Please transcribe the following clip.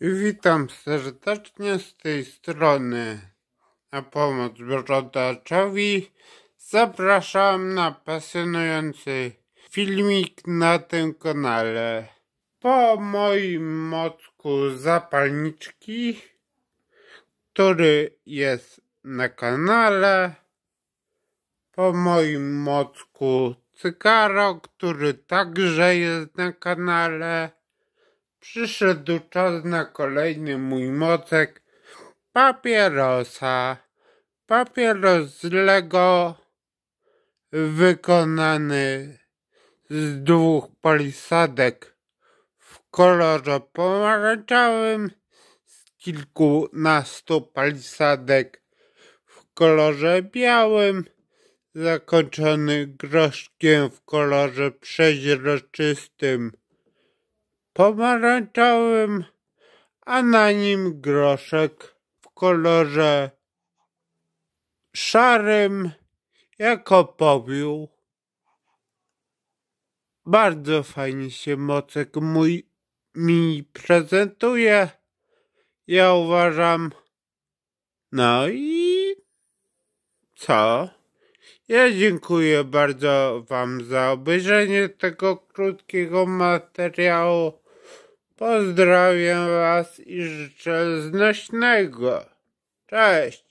Witam serdecznie z tej strony. Na pomoc brodaczowi zapraszam na pasjonujący filmik na tym kanale. Po moim mocku zapalniczki, który jest na kanale, po moim mocku cygaro, który także jest na kanale, Przyszedł czas na kolejny mój mocek papierosa. Papieros z Lego wykonany z dwóch palisadek w kolorze pomarańczowym, z kilkunastu palisadek w kolorze białym, zakończony groszkiem w kolorze przeźroczystym pomarańczowym, a na nim groszek w kolorze szarym jako pobił. Bardzo fajnie się mocek mój mi prezentuje. Ja uważam. No i co? Ja dziękuję bardzo Wam za obejrzenie tego krótkiego materiału. Pozdrawiam Was i życzę znośnego. Cześć!